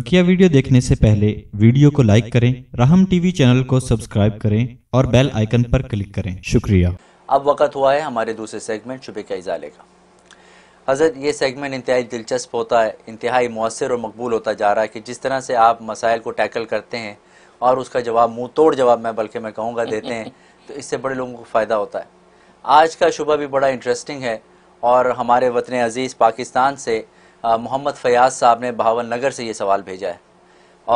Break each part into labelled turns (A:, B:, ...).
A: बकिया वीडियो देखने से पहले वीडियो को लाइक करें राहम टीवी चैनल को सब्सक्राइब करें और बेल आइकन पर क्लिक करें शुक्रिया अब वक्त हुआ है हमारे दूसरे सेगमेंट शुबे का इजाले का हजरत ये सेगमेंट इंतहाई दिलचस्प होता है इंतहाई मौसर और मकबूल होता जा रहा है कि जिस तरह से आप मसाइल को टैकल करते हैं और उसका जवाब मुँह तोड़ जवाब मैं बल्कि मैं कहूँगा देते हैं तो इससे बड़े लोगों को फ़ायदा होता है आज का शुभ भी बड़ा इंटरेस्टिंग है और हमारे वतन अज़ीज़ पाकिस्तान से मोहम्मद फयाज साहब ने बहावल नगर से ये सवाल भेजा है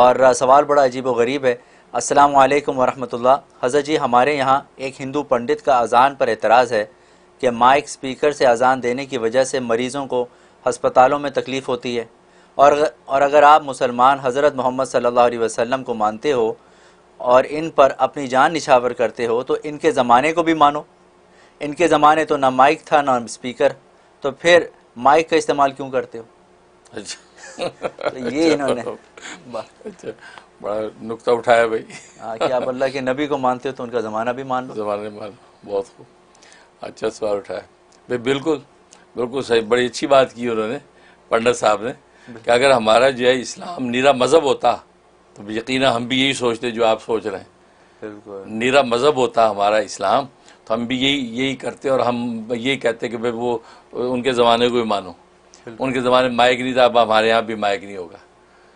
A: और सवाल बड़ा अजीब व गरीब है अस्सलाम वालेकुम वरहमतुल्लाह हज़र जी हमारे यहाँ एक हिंदू पंडित का अजान पर एतराज़ है कि माइक स्पीकर से अजान देने की वजह से मरीज़ों को हस्पतालों में तकलीफ़ होती है और और अगर आप मुसलमान हज़रत मोहम्मद सल्ला वसम को मानते हो और इन पर अपनी जान निछावर करते हो तो इनके ज़माने को भी मानो इनके ज़माने तो ना माइक था ना स्पीकर तो फिर माइक का इस्तेमाल क्यों करते हो अच्छा ये इन्होंने अच्छा बड़ा नुकता उठाया भाई हाँ, कि आप अल्लाह के नबी को मानते हो तो
B: उनका ज़माना भी मान लो ज़माना मान बहुत अच्छा सवाल उठाया भाई बिल्कुल बिल्कुल सही बड़ी अच्छी बात की उन्होंने पंडित साहब ने कि अगर हमारा जो है इस्लाम नीरा मज़हब होता तो यकीन हम भी यही सोचते जो आप सोच रहे हैं नीरा मज़हब होता हमारा इस्लाम तो हम भी यही यही करते और हम यही कहते कि भाई वो उनके ज़माने को भी मानो उनके ज़माने में माइक नहीं था अब हमारे यहाँ भी माइक नहीं होगा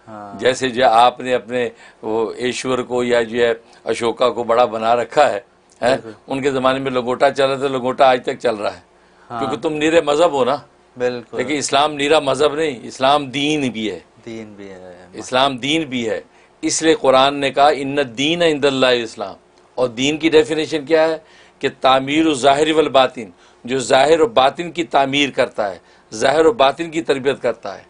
B: हाँ। जैसे जो आपने अपने वो ईश्वर को या जो है अशोका को बड़ा बना रखा है है? उनके ज़माने में लंगोटा चल रहा था लंगोटा आज तक चल रहा है हाँ। क्योंकि तुम नीरे मज़हब हो ना बिल्कुल लेकिन इस्लाम नीरा मज़हब नहीं इस्लाम दीन भी है दीन भी है इस्लाम दीन भी है इसलिए कुरान ने कहा इन दीन है इंदल्ला इस्लाम और दीन की डेफिनेशन क्या है कि तामीर ज़ाहिर वल बातिन जो ज़ाहिर और बातिन की तामीर करता है जहर और बातिन की तरबियत करता है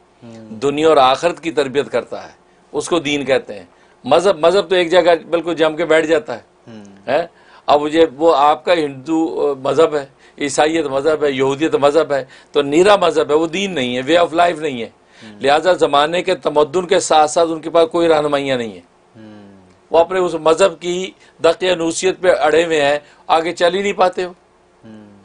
B: दुनिया और आखरत की तरबियत करता है उसको दीन कहते हैं मज़हब मज़हब तो एक जगह बिल्कुल जम के बैठ जाता है हम्म। है अब मुझे वो आपका हिंदू मज़हब है ईसाइत मज़हब है यहूदियत मज़हब है तो नीरा मज़हब है वो दीन नहीं है वे ऑफ लाइफ नहीं है हम्म। लिहाजा ज़माने के तमदन के साथ साथ उनके पास कोई रहनुमाइयाँ नहीं है हम्म। वो अपने उस मज़हब की दक़नूसीत पे अड़े हुए हैं आगे चल ही नहीं पाते वो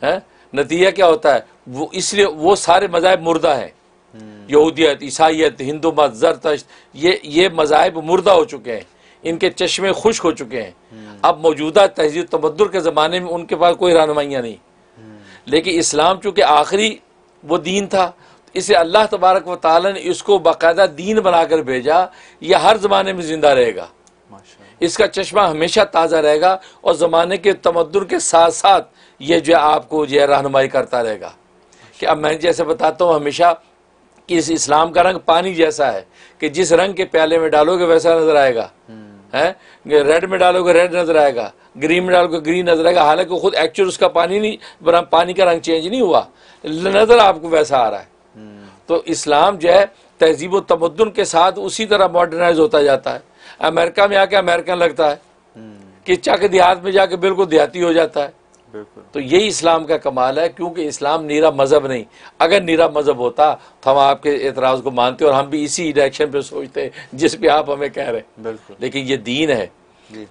B: है नतीजा क्या होता है वो इसलिए वो सारे मज़ाहब मुर्दा है हम्म। यहूदियत ईसाइत हिंदू मत जरतश्त ये ये मज़ाहब मुर्दा हो चुके हैं इनके चश्मे खुश हो चुके हैं हम्म। अब मौजूदा तहजीब तमदुर के ज़माने में उनके पास कोई रहनुमाइयाँ नहीं हम्म। लेकिन इस्लाम चूंकि आखिरी वो दीन था इसे अल्लाह तबारक व ताली ने इसको बाकायदा दीन बनाकर भेजा यह हर ज़माने में ज़िंदा रहेगा इसका चश्मा हमेशा ताज़ा रहेगा और ज़माने के तमदुर के साथ साथ ये जो आपको जो है रहनुमाई करता रहेगा कि अब मैं जैसे बताता हूँ हमेशा कि इस इस्लाम का रंग पानी जैसा है कि जिस रंग के प्याले में डालोगे वैसा नजर आएगा हम्म। है रेड में डालोगे रेड नजर आएगा ग्रीन में डालोगे ग्रीन नजर आएगा हालांकि खुद एक्चुअल उसका पानी नहीं पानी का रंग चेंज नहीं हुआ नजर आपको वैसा आ रहा है हम्म। तो इस्लाम जो है तहजीब व तमदन के साथ उसी तरह मॉडर्नाइज होता जाता है अमेरिका में आके अमेरिकन लगता है हम्म। कि चक देहात में जाके बिल्कुल देहाती हो जाता है तो यही इस्लाम का कमाल है क्योंकि इस्लाम नीरा मज़हब नहीं अगर नीरा मज़हब होता तो हम आपके एतराज़ को मानते और हम भी इसी डायरेक्शन पे सोचते जिस पे आप हमें कह रहे हैं लेकिन ये दीन है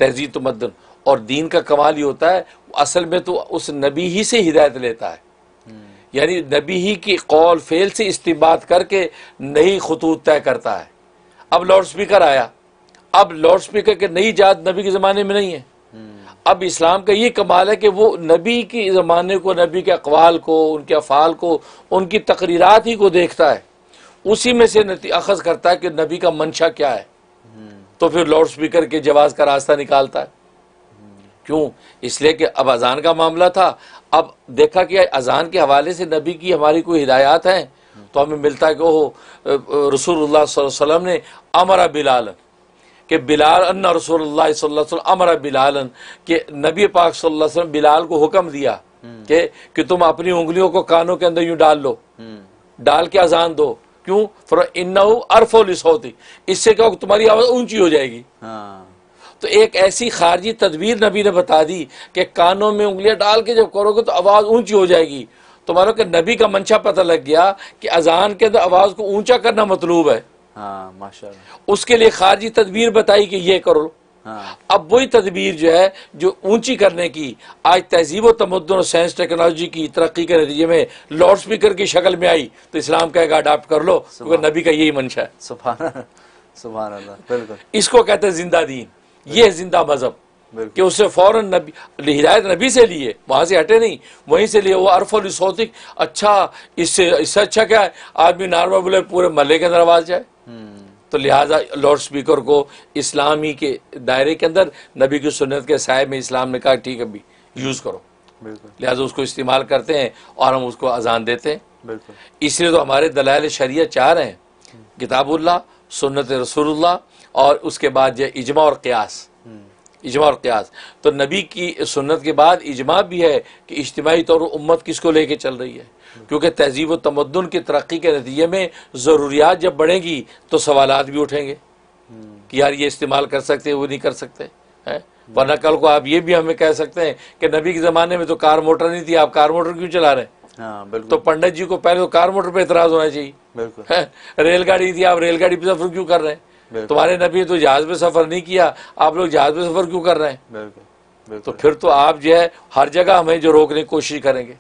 B: तहजीब तो मदन और दीन का कमाल ही होता है असल में तो उस नबी ही से हिदायत लेता है हम्म। यानी नबी ही की कौल फेल से इस्तेमाल करके नई खतूत तय करता है अब लाउड स्पीकर आया अब लाउड स्पीकर के नई जात नबी के ज़माने में नहीं है अब इस्लाम का ये कमाल है कि वो नबी के ज़माने को नबी के अकवाल को उनके अफ़ाल को उनकी तकरीरत ही को देखता है उसी में से अखज़ करता है कि नबी का मंशा क्या है तो फिर लाउड स्पीकर के जवाब का रास्ता निकालता है क्यों इसलिए कि अब अजान का मामला था अब देखा कि अजान के हवाले से नबी की हमारी कोई हिदायत हैं तो हमें मिलता है कि ओह रसूल वसम ने अमरा बिलालन कि बिलाल अन्ना रसोल्ला अमरा बिलाल के नबी पाक वसल्लम बिलाल को हुक्म दिया हम्म। कि कि तुम अपनी उंगलियों को कानों के अंदर यूं डाल लो हम्म। डाल के अजान दो क्यों थोड़ा इन्ना अरफोलिस होती इससे क्या तुम्हारी आवाज़ ऊंची हो जाएगी हाँ। तो एक ऐसी खारजी तदबीर नबी ने बता दी कि कानों में उंगलियां डाल के जब करोगे तो आवाज़ ऊंची हो जाएगी तो मानो कि नबी का मंशा पता लग गया कि अजान के अंदर आवाज़ को ऊंचा करना मतलूब है
A: हाँ, माशा
B: उसके लिए खारजी तदबीर बताई कि ये करो हाँ। अब वही तदबीर जो है जो ऊंची करने की आज तहजीब तमदन और साइंस टेक्नोलॉजी की तरक्की के नतीजे में लाउड स्पीकर की शक्ल में आई तो इस्लाम कहेगा अडाप्ट कर लो क्योंकि नबी का यही मंशा है सुबह
A: सुबह बिल्कुल
B: इसको कहते हैं जिंदा दीन ये जिंदा मजहब कि उसने फ़ौरन नबी हिदायत नबी से लिए वहाँ से हटे नहीं वहीं से लिए वो अरफल सौतिक अच्छा इससे इससे अच्छा क्या है आदमी नॉर्मल बोले पूरे मल्ले के अंदर आवाज़ जाए हम्म। तो लिहाजा लाउड स्पीकर को इस्लामी के दायरे के अंदर नबी की सुन्नत के साय में इस्लाम ने कहा ठीक है अभी यूज़ करो लिहाजा उसको इस्तेमाल करते हैं और हम उसको अजान देते हैं इसलिए तो हमारे दलाल शरीय चार हैं हम्म। किताबुल्ला सुन्नत रसूल्ला और उसके बाद यह इजमा और क्यास इजमा और क्यास तो नबी की सुन्नत के बाद इजमा भी है कि इज्तमाही तौर पर उम्मत किसको लेके चल रही है क्योंकि तहजीब व तमदन की तरक्की के नतीजे में ज़रूरियात जब बढ़ेंगी तो सवाल भी उठेंगे कि यार ये इस्तेमाल कर सकते वो नहीं कर सकते हैं वरना कल को आप ये भी हमें कह सकते हैं कि नबी के ज़माने में तो कार मोटर नहीं थी आप कार मोटर क्यों चला रहे हैं हाँ, तो पंडित जी को पहले तो कार मोटर पर एतराज़ होना चाहिए बिल्कुल रेलगाड़ी थी आप रेलगाड़ी पर सफर क्यों कर रहे हैं तुम्हारे नबी तो जहाज में सफर नहीं किया आप लोग जहाज में सफर क्यों कर रहे हैं तो फिर तो आप जो है हर जगह हमें जो रोकने की कोशिश करेंगे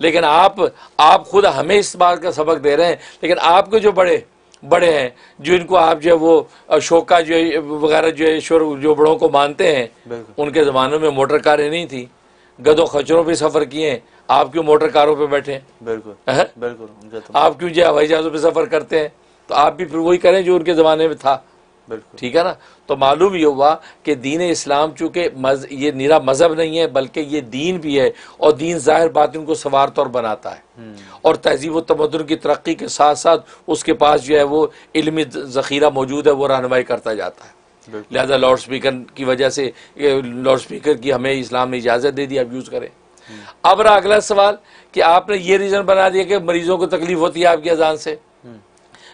B: लेकिन आप आप खुद हमें इस बात का सबक दे रहे हैं लेकिन आपके जो बड़े बड़े हैं जो इनको आप जो है वो अशोका जो वगैरह जो ईश्वर जो बड़ों को मानते हैं उनके ज़मानों में मोटर कारें नहीं थी गदो खचरों पे सफ़र किए आप क्यों मोटर कारों पे बैठे हैं
A: बिल्कुल बिल्कुल तो- आप
B: क्यों जो हवाई जहाज़ों पे सफ़र करते हैं तो आप भी फिर वही करें जो उनके ज़माने में था ठीक है ना तो मालूम ये हुआ कि दीन इस्लाम चूँकि ये निरा मज़हब नहीं है बल्कि ये दीन भी है और दीन ज़ाहिर बात को सवार तौर बनाता है हम्म। और तहजीब व तमदन की तरक्की के साथ साथ उसके पास जो है वो इलमी ज़ख़ीरा मौजूद है वो रहनमाई करता जाता है लिहाजा लाउड स्पीकर की वजह से लाउड स्पीकर की हमें इस्लाम ने इजाज़त दे दी अब यूज़ करें हम्म। अब रहा अगला सवाल कि आपने ये रीज़न बना दिया कि मरीज़ों को तकलीफ़ होती है आपकी अजान से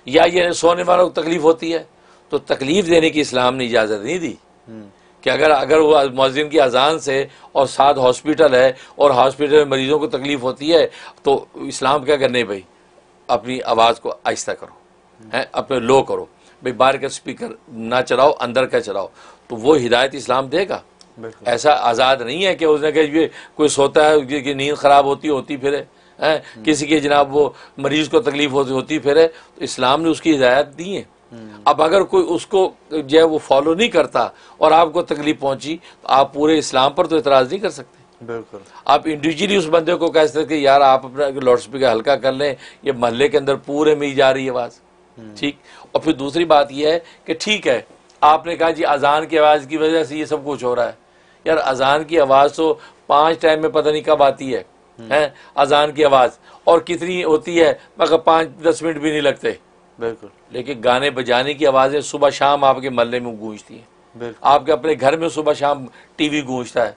B: या ये सोने वालों को तकलीफ होती है तो तकलीफ देने की इस्लाम ने इजाज़त नहीं दी हम्म। कि अगर अगर वो मस्जिद की अजान से और साथ हॉस्पिटल है और हॉस्पिटल में मरीजों को तकलीफ होती है तो इस्लाम क्या करने भाई अपनी आवाज़ को आहिस्ता करो है अपने लो करो भाई बाहर का स्पीकर ना चलाओ अंदर का चलाओ तो वो हिदायत इस्लाम देगा ऐसा आज़ाद नहीं है कि उसने कहा कोई सोता है कि नींद ख़राब होती होती फिर है किसी के जनाब वो मरीज को तकलीफ होती होती फिर है तो इस्लाम ने उसकी हिदायत दी है हम्म। अब अगर कोई उसको जो है वो फॉलो नहीं करता और आपको तकलीफ पहुंची तो आप पूरे इस्लाम पर तो इतराज़ नहीं कर सकते बिल्कुल आप इंडिविजुअली उस बंदे को कह सकते यार आप अपना लाउड स्पीकर हल्का कर लें ये महल्ले के अंदर पूरे में ही जा रही है आवाज़ हम्म। ठीक और फिर दूसरी बात यह है कि ठीक है आपने कहा जी अजान की आवाज़ की वजह से ये सब कुछ हो रहा है यार अजान की आवाज़ तो पाँच टाइम में पता नहीं कब आती है हम्म। है अजान की आवाज़ और कितनी होती है मगर पांच दस मिनट भी नहीं लगते बिल्कुल लेकिन गाने बजाने की आवाज़ें सुबह शाम आपके मल्ले में गूंजती है आपके अपने घर में सुबह शाम टीवी गूंजता है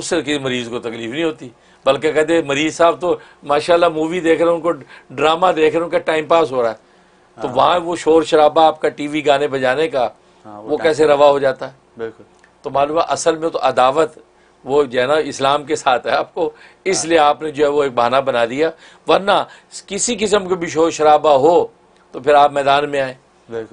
B: उससे किसी मरीज़ को तकलीफ नहीं होती बल्कि कहते मरीज़ साहब तो माशाल्लाह मूवी देख रहे हैं उनको ड्रामा देख रहे हैं उनका टाइम पास हो रहा है तो हाँ। वहां वो शोर शराबा आपका टीवी गाने बजाने का हाँ, वो कैसे रवा हो जाता है बिल्कुल तो मालूम असल में तो अदावत वो जो है ना इस्लाम के साथ है आपको इसलिए आपने जो है वो एक बहाना बना दिया वरना किसी किस्म के भी शोर शराबा हो तो फिर आप मैदान में आए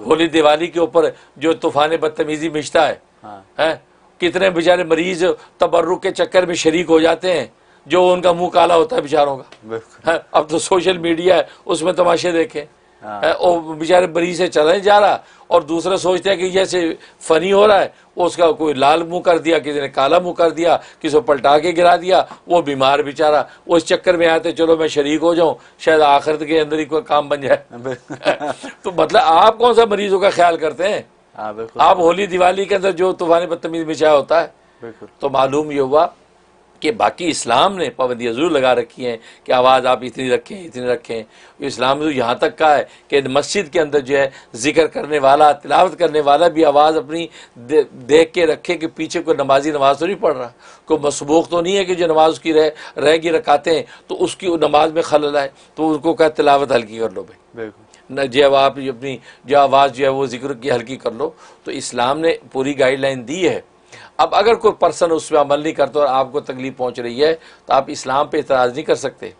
B: होली दिवाली के ऊपर जो तूफान बदतमीजी मिचता है, हाँ। है कितने बेचारे मरीज तबर्रुक के चक्कर में शरीक हो जाते हैं जो उनका मुंह काला होता है बेचारों का है? अब तो सोशल मीडिया है उसमें तमाशे देखें और बेचारे मरीज से चला नहीं जा रहा और दूसरा सोचते हैं कि जैसे फनी हो रहा है उसका कोई लाल मुंह कर दिया किसी ने काला मुंह कर दिया किसी को पलटा के गिरा दिया वो बीमार बेचारा उस चक्कर में आते चलो मैं शरीक हो जाऊं शायद आखिरत के अंदर ही कोई काम बन जाए तो मतलब आप कौन सा मरीजों का ख्याल करते हैं
A: हाँ, आप होली
B: दिवाली के अंदर जो तूफानी बदतमीज बिछाया होता है तो मालूम ये हुआ कि बाकी इस्लाम ने पाबंदियाँ ज़रूर लगा रखी हैं कि आवाज़ आप इतनी रखें इतनी रखें तो इस्लाम तो यहाँ तक का है कि मस्जिद के अंदर जो है जिक्र करने वाला तिलावत करने वाला भी आवाज़ अपनी दे, देख के रखे कि पीछे कोई नमाजी नमाज तो नहीं पढ़ रहा कोई मसबूक तो नहीं है कि जो नमाज उसकी रह रहेगी रखाते हैं तो उसकी नमाज में खलल आए तो उनको कहा तिलावत हल्की कर लो भाई न जब आप अपनी जो आवाज़ जो है वो जिक्र की हल्की कर लो तो इस्लाम ने पूरी गाइडलाइन दी है अब अगर कोई पर्सन उस पर अमल नहीं करता और आपको तकलीफ पहुँच रही है तो आप इस्लाम पर इतराज़ नहीं कर सकते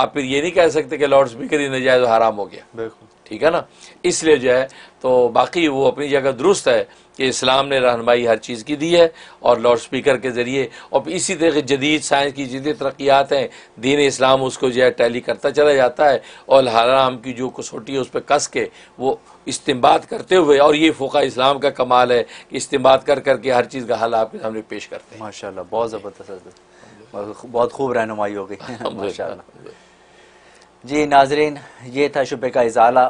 B: आप फिर ये नहीं कह सकते कि लाउड स्पीकर ही नजायज़ हराम हो गया बिल्कुल ठीक है ना इसलिए जो है तो बाकी वो अपनी जगह दुरुस्त है कि इस्लाम ने रहनमाई हर चीज़ की दी है और लाउड स्पीकर के ज़रिए और इसी तरह जदीद साइंस की जितनी तरक्यात हैं दीन इस्लाम उसको जो है टैली करता चला जाता है और हराम की जो कसौटी है उस पर कस के वो इस्तेमाल करते हुए और ये फ़ोका इस्लाम का कमाल है कि इस्तेमाल कर करके हर चीज़ का हल आपके सामने पेश करते हैं माशा बहुत
A: ज़बरदस्त बहुत खूब रहनुमाई हो गई माशा जी नाजरीन ये था शुभ का इजाला